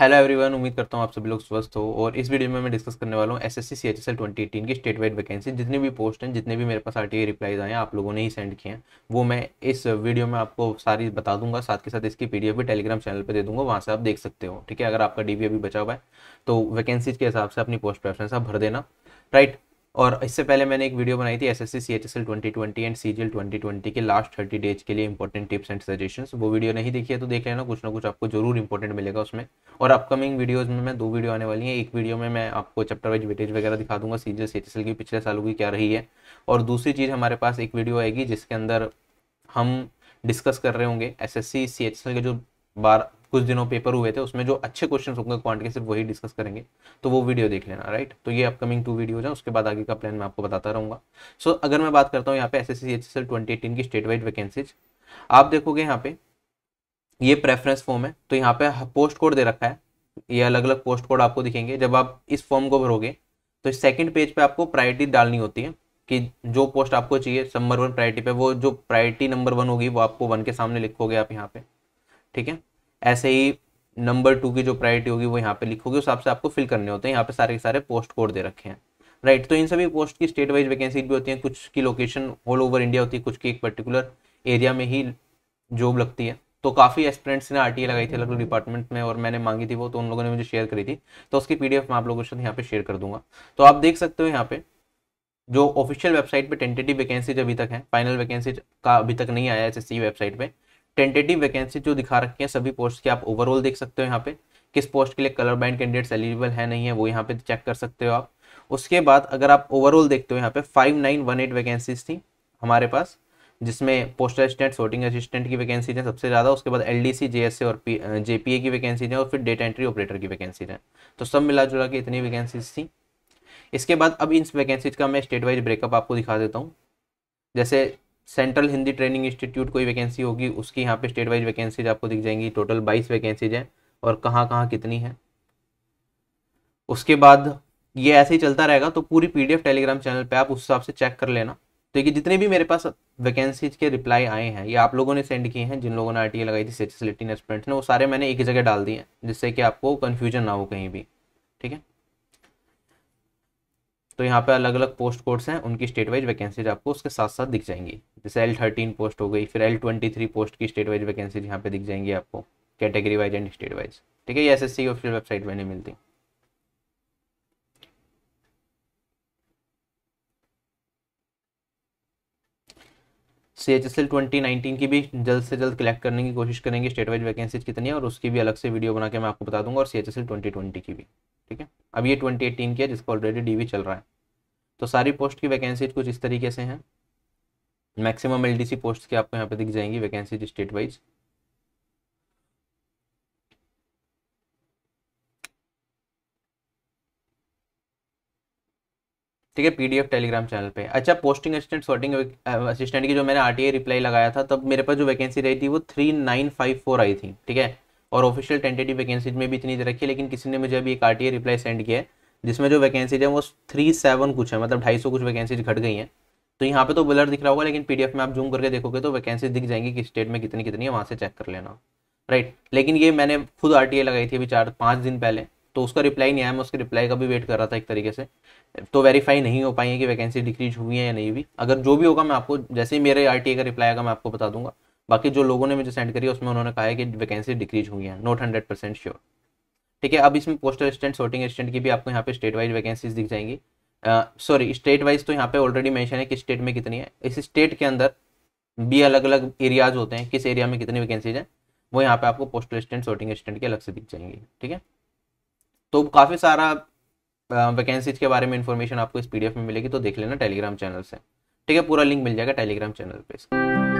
hello everyone उम्मीद करता हूँ आप सभी लोग स्वस्थ हो और इस वीडियो में मैं डिस्कस करने वाला हूँ S S C C H S twenty eighteen की स्टेट वाइड वैकेंसी जितनी भी पोस्ट हैं जितने भी मेरे पास आर टी रिप्लाइज आए हैं आप लोगों ने ही सेंड किए हैं वो मैं इस वीडियो में आपको सारी बता दूंगा साथ के साथ इसकी पी भी टेलीग्राम चैनल पर दे दूंगा वहाँ से आप देख सकते हो ठीक है अगर आपका डी अभी बचा हुआ है तो वैकेंसीज के हिसाब से अपनी पोस्ट प्रेफरेंस आप भर देना राइट और इससे पहले मैंने एक वीडियो बनाई थी S S C C H S L twenty twenty and C G L twenty twenty के लास्ट थर्टी डेज के लिए इंपॉर्टेंट टिप्स एंड सजेशंस वो वीडियो नहीं देखी है तो देख लेना कुछ ना कुछ आपको जरूर इंपॉर्टेंट मिलेगा उसमें और अपकमिंग वीडियोज में मैं दो वीडियो आने वाली हैं एक वीडियो में मैं आपको चैप्टर वाइज वेटेज वगैरह दिखा दूंगा सी जी सी एच एल की पिछले सालों की क्या रही है और दूसरी चीज़ हमारे पास एक वीडियो आएगी जिसके अंदर हम डिस्कस कर रहे होंगे S S C C H S L के जो बार कुछ दिनों पेपर हुए थे उसमें जो अच्छे क्वेश्चन होंगे क्वांट के सिर्फ वही डिस्कस करेंगे तो वो वीडियो देख लेना राइट तो ये अपकमिंग टू वीडियोज हैं उसके बाद आगे का प्लान मैं आपको बताता रहूंगा सो so, अगर मैं बात करता हूँ यहाँ पे S S C H S L twenty की स्टेट वाइड वैकेंसीज आप देखोगे यहाँ पे ये प्रेफरेंस फॉर्म है तो यहाँ पे पोस्ट कोड दे रखा है ये अलग अलग पोस्ट कोड आपको दिखेंगे जब आप इस फॉर्म को भरोगे तो सेकंड पेज पे आपको प्रायोरिटी डालनी होती है कि जो पोस्ट आपको चाहिए नंबर वन प्रायोरिटी पे वो जो प्रायोरिटी नंबर वन होगी वो आपको वन के सामने लिखोगे आप यहाँ पे ठीक है ऐसे ही नंबर टू की जो प्रायोरिटी होगी वो यहाँ पे लिखोगे उस हिसाब से आपको फिल करने होते हैं यहाँ पे सारे के सारे पोस्ट कोड दे रखे हैं राइट right, तो इन सभी पोस्ट की स्टेट वाइज वैकेंसी भी होती है कुछ की लोकेशन ऑल ओवर इंडिया होती है कुछ की एक पर्टिकुलर एरिया में ही जॉब लगती है तो काफ़ी एस्पिरेंट्स ने आरटीए लगाई थी अलग अलग डिपार्टमेंट में और मैंने मांगी थी वो तो उन लोगों ने मुझे शेयर करी थी तो उसकी पी मैं आप लोगों के साथ यहाँ पे शेयर कर दूंगा तो आप देख सकते हो यहाँ पे जो ऑफिशियल वेबसाइट पे टेंटेटिव वैकेंसीज अभी तक है फाइनल वैकेंसीज का अभी तक नहीं आया एस वेबसाइट पर टेंटेटिव वैकेंसी जो दिखा रखी है सभी पोस्ट की आप ओवरऑल देख सकते हो यहाँ पे किस पोस्ट के लिए कलर बैंड कैंडिडेट्स एलिजिबल है नहीं है वो यहाँ पे चेक कर सकते हो आप उसके बाद अगर आप ओवरऑल देखते हो यहाँ पे five nine one eight vacancies थी हमारे पास जिसमें पोस्टल असिस्टेंट सोटिंग असिस्टेंट की वैकेंसी है सबसे ज़्यादा उसके बाद L D C J S A और पी जे पी ए की वैकेंसी है और फिर डेटा एंट्री ऑपरेटर की वैकेंसी है तो सब मिला जुला के इतनी वैकेंसीज थी इसके बाद अब इन वैकेंसीज का मैं स्टेट वाइज ब्रेकअप आपको दिखा देता हूँ जैसे सेंट्रल हिंदी ट्रेनिंग इंस्टीट्यूट कोई वैकेंसी होगी उसकी यहाँ पे स्टेट वाइज वैकेंसीज आपको दिख जाएंगी टोटल बाईस वैकेंसीज हैं और कहाँ कहाँ कितनी है उसके बाद ये ऐसे ही चलता रहेगा तो पूरी पीडीएफ टेलीग्राम चैनल पे आप उस हिसाब से चेक कर लेना तो ये जितने भी मेरे पास वैकेंसीज के रिप्लाई आए हैं ये आप लोगों ने सेंड किए हैं जिन लोगों ने आरटीए लगाई थी सेटिसलिटी ने ने वो सारे मैंने एक जगह डाल दिए हैं जिससे कि आपको कन्फ्यूजन ना हो कहीं भी ठीक है तो यहाँ पे अलग अलग पोस्ट कोड्स हैं उनकी स्टेट वाइज वैकेंसीज आपको उसके साथ साथ दिख जाएंगी जैसे एल थर्टीन पोस्ट हो गई फिर एल ट्वेंटी थ्री पोस्ट की स्टेट वाइज वैकेंसीज यहाँ पे दिख जाएंगी आपको category wise and state wise ठीक है ये S S C official website में नहीं मिलती C H S L twenty nineteen की भी जल्द से जल्द कलेक्ट करने की कोशिश करेंगे स्टेट वाइज वैकेंसीज कितनी है और उसकी भी अलग से वीडियो बना के मैं आपको बता दूंगा और C H S L twenty twenty की भी ठीक है अब ये 2018 की है जिसका ऑलरेडी डीवी चल रहा है तो सारी पोस्ट की वैकेंसीज कुछ इस तरीके से हैं मैक्सिमम एलडीसी पोस्ट की आपको यहाँ पे दिख जाएंगी वैकेंसीज स्टेट वाइज ठीक है पीडीएफ टेलीग्राम चैनल पे अच्छा पोस्टिंग असिस्टेंट सॉर्टिंग असिस्टेंट की जो मैंने आरटीए रिप्लाई लगाया था तब मेरे पास जो वैकेंसी रही थी वो थ्री नाइन फाइव फोर आई थी ठीक है और ऑफिशियल टेंटेटिव वैकेंसीज में भी इतनी रखी है लेकिन किसी ने मुझे अभी एक आर रिप्लाई सेंड किया है जिसमें जो वैकेंसीज है वो थ्री सेवन कुछ है मतलब ढाई सौ कुछ वैकेंसीज घट गई हैं तो यहाँ पे तो ब्लर दिख रहा होगा लेकिन पीडीएफ में आप जूम करके देखोगे तो वैकेंसी दिख जाएंगी कि स्टेट में कितनी कितनी है वहाँ से चेक कर लेना राइट लेकिन ये मैंने खुद आर लगाई थी अभी चार पाँच दिन पहले तो उसका रिप्लाई नहीं आया मैं उसके रिप्लाई का भी वेट कर रहा था एक तरीके से तो वेरीफाई नहीं हो पाई है कि वैकेंसी डिक्रीज हुई है या नहीं भी अगर जो भी होगा मैं आपको जैसे ही मेरे आर का रिप्लाई आएगा मैं आपको बता दूंगा बाकी जो लोगों ने मुझे सेंड करी है उसमें उन्होंने कहा है कि वैकेंसी डिक्रीज हुई है नॉट हंड्रेड परसेंट श्योर ठीक है अब इसमें पोस्टल असिस्टेंट शॉर्टिंग असिस्टेंट की भी आपको यहाँ पे स्टेट वाइज वैकेंसीज दिख जाएंगी सॉरी स्टेट वाइज तो यहाँ पे ऑलरेडी मैंशन है कि स्टेट में कितनी है इस स्टेट के अंदर भी अलग अलग एरियाज होते हैं किस एरिया में कितनी वैकेंसीज हैं वो यहाँ पे आपको पोस्टल असिस्टेंट शॉर्टिंग असिस्टेंट के अलग से दिख जाएंगी ठीक है तो काफ़ी सारा वैकेंसीज के बारे में इन्फॉर्मेशन आपको इस पीडीएफ में मिलेगी तो देख लेना टेलीग्राम चैनल से ठीक है पूरा लिंक मिल जाएगा टेलीग्राम चैनल पे इसका